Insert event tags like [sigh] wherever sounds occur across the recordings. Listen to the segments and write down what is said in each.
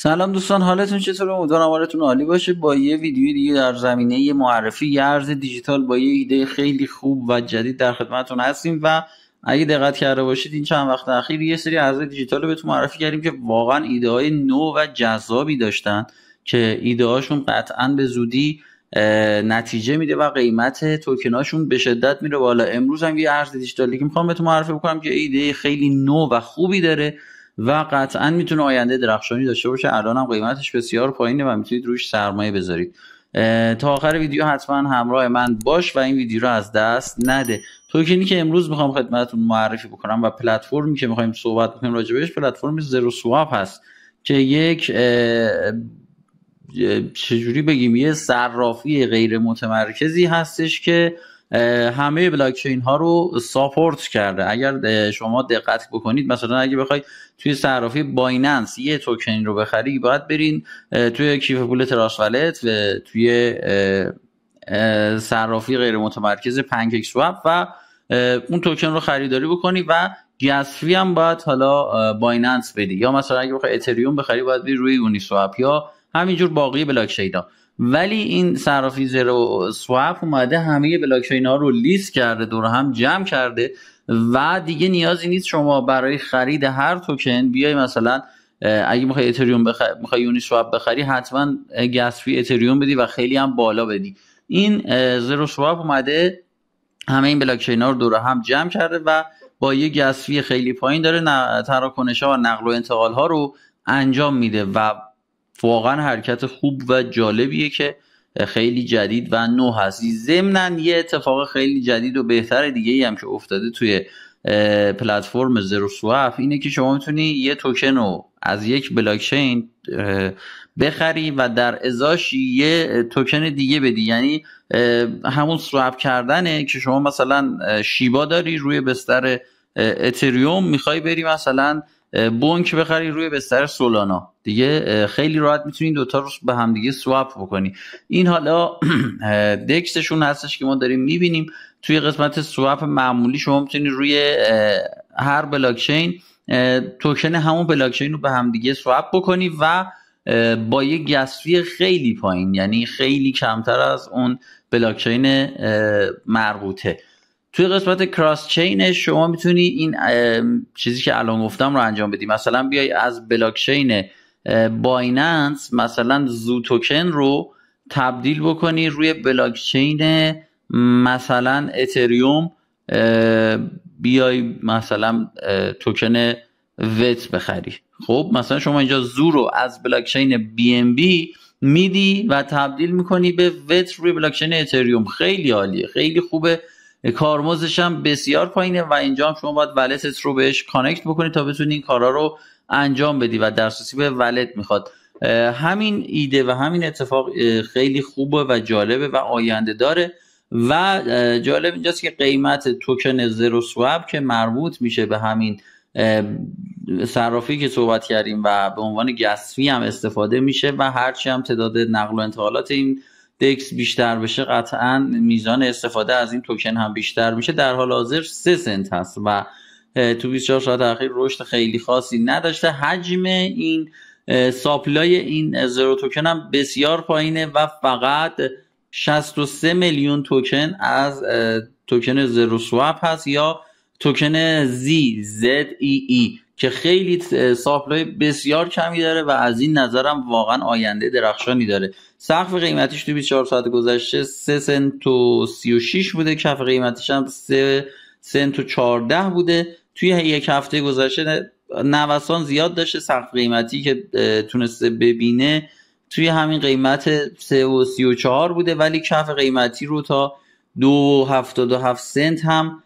سلام دوستان حالتون چطوره امیدوارم حالتون عالی باشه با یه ویدیوی دیگه در زمینه یه معرفی یه ارز دیجیتال با یه ایده خیلی خوب و جدید در خدمتتون هستیم و اگه دقت کرده باشید این چند وقت اخیر یه سری ارز دیجیتال رو بهتون معرفی کردیم که واقعا ایده های نو و جذابی داشتن که ایده هاشون قطعا به زودی نتیجه میده و قیمت توکناشون به شدت میره بالا امروز هم یه ارز دیجیتالی که میخوام بهتون معرفی بکنم که ایده خیلی نو و خوبی داره و قطعا میتونه آینده درخشانی داشته باشه الان هم قیمتش بسیار پایینه و میتونید روش سرمایه بذارید تا آخر ویدیو حتما همراه من باش و این ویدیو رو از دست نده توکنی که امروز میخوام خدمتتون معرفی بکنم و پلتفرمی که میخوایم صحبت بکنیم راجع بهش پلتفرم سواپ سواب هست که یک چجوری بگیم یه صرافی غیر متمرکزی هستش که همه بلاک چین ها رو ساپورت کرده اگر شما دقت بکنید مثلا اگه بخوای توی صرافی بایننس یه توکن رو بخری باید برین توی کیف پول تراس و توی صرافی غیر متمرکز پنکیک سواب و اون توکن رو خریداری بکنی و گسفی هم باید حالا بایننس بدی یا مثلا اگه بخوای اتریوم بخری باید روی اونی سواب یا همینجور باقی بلاک ها ولی این صرافی زیرو سواب اومده همه بلاکچین ها رو لیست کرده دور هم جمع کرده و دیگه نیازی نیست شما برای خرید هر توکن بیای مثلا اگه میخوای اتریوم بخری میخوای یونی بخری حتما گسفی فی اتریوم بدی و خیلی هم بالا بدی این زیرو سواب اومده همه این بلاکچین ها رو دور هم جمع کرده و با یه گسفی خیلی پایین داره تراکنش ها و نقل و انتقال ها رو انجام میده و واقعا حرکت خوب و جالبیه که خیلی جدید و نو هست ضمنا یه اتفاق خیلی جدید و بهتر دیگه ای هم که افتاده توی پلتفرم زرو سواف اینه که شما میتونی یه توکن رو از یک بلاکچین بخری و در ازاش یه توکن دیگه بدی یعنی همون سواب کردنه که شما مثلا شیبا داری روی بستر اتریوم میخوای بری مثلا بونک بخری روی بستر سولانا دیگه خیلی راحت میتونین دوتا رو به همدیگه سواپ بکنی این حالا [clears throat] دکسشون هستش که ما داریم میبینیم توی قسمت سواپ معمولی شما میتونید روی هر بلاکچین توکن همون بلاکچین رو به همدیگه سواپ بکنی و با یه گسفی خیلی پایین یعنی خیلی کمتر از اون بلاکچین مربوطه توی قسمت کراس چین شما میتونی این چیزی که الان گفتم رو انجام بدی مثلا بیای از بلاک چین بایننس مثلا زو توکن رو تبدیل بکنی روی بلاک چین مثلا اتریوم بیای مثلا توکن وت بخری خب مثلا شما اینجا زو رو از بلاک چین بی ام بی میدی و تبدیل میکنی به وت روی بلاک چین اتریوم خیلی عالیه خیلی خوبه کارمزش هم بسیار پایینه و اینجا هم شما باید ولتت رو بهش کانکت بکنید تا بتونید این کارا رو انجام بدی و دسترسی به ولت میخواد همین ایده و همین اتفاق خیلی خوبه و جالبه و آینده داره و جالب اینجاست که قیمت توکن زرو سواب که مربوط میشه به همین صرافی که صحبت کردیم و به عنوان گسفی هم استفاده میشه و هرچی هم تعداد نقل و انتقالات این دکس بیشتر بشه قطعا میزان استفاده از این توکن هم بیشتر میشه در حال حاضر سه سنت هست و تو 24 ساعت اخیر رشد خیلی خاصی نداشته حجم این ساپلای این زرو توکن هم بسیار پایینه و فقط 63 میلیون توکن از توکن زرو سواب هست یا توکن زی زد ای ای که خیلی ساپلای بسیار کمی داره و از این نظرم واقعا آینده درخشانی داره سقف قیمتیش تو 24 ساعت گذشته 3 سنت و 36 بوده کف قیمتیش هم 3 سنت و 14 بوده توی یک هفته گذشته نوسان زیاد داشته سقف قیمتی که تونسته ببینه توی همین قیمت 3 و 34 بوده ولی کف قیمتی رو تا 2.77 و سنت هم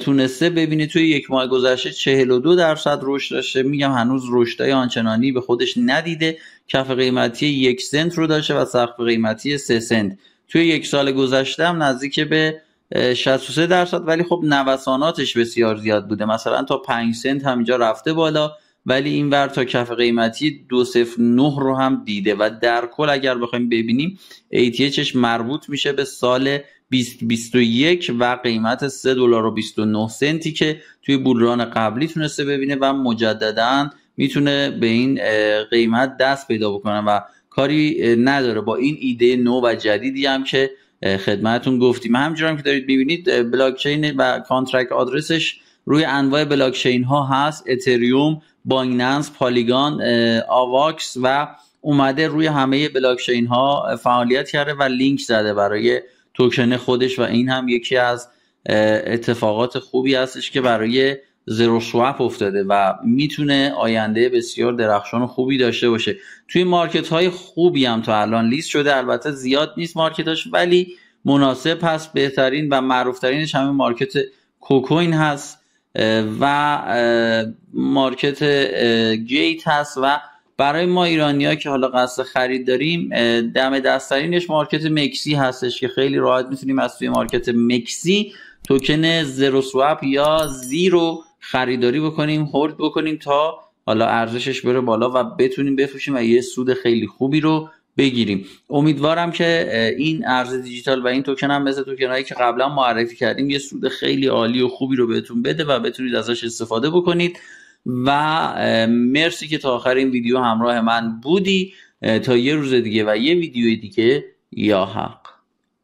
تونسته ببینی توی یک ماه گذشته 42 درصد رشد داشته میگم هنوز رشدای آنچنانی به خودش ندیده کف قیمتی یک سنت رو داشته و سقف قیمتی سه سنت توی یک سال گذشته هم نزدیک به 63 درصد ولی خب نوساناتش بسیار زیاد بوده مثلا تا 5 سنت هم اینجا رفته بالا ولی این ور تا کف قیمتی 209 رو هم دیده و در کل اگر بخوایم ببینیم ATHش مربوط میشه به سال 2021 و قیمت 3 دلار و 29 سنتی که توی بولران قبلی تونسته ببینه و مجددا میتونه به این قیمت دست پیدا بکنه و کاری نداره با این ایده نو و جدیدی هم که خدمتون گفتیم هم که دارید ببینید بلاکچین و کانترکت آدرسش روی انواع بلاکچین ها هست اتریوم بایننس پالیگان آواکس و اومده روی همه بلاکچین ها فعالیت کرده و لینک زده برای توکن خودش و این هم یکی از اتفاقات خوبی هستش که برای زیرو سوپ افتاده و میتونه آینده بسیار درخشان و خوبی داشته باشه توی مارکت های خوبی هم تا الان لیست شده البته زیاد نیست مارکتاش ولی مناسب هست بهترین و معروفترینش همین مارکت کوکوین هست و مارکت گیت هست و برای ما ایرانیا که حالا قصد خرید داریم دم دسترینش مارکت مکسی هستش که خیلی راحت میتونیم از توی مارکت مکسی توکن زیرو سواب یا زیرو خریداری بکنیم هورد بکنیم تا حالا ارزشش بره بالا و بتونیم بفروشیم و یه سود خیلی خوبی رو بگیریم امیدوارم که این ارز دیجیتال و این توکن هم مثل توکنهایی که قبلا معرفی کردیم یه سود خیلی عالی و خوبی رو بهتون بده و بتونید ازش استفاده بکنید و مرسی که تا آخر این ویدیو همراه من بودی تا یه روز دیگه و یه ویدیو دیگه یا حق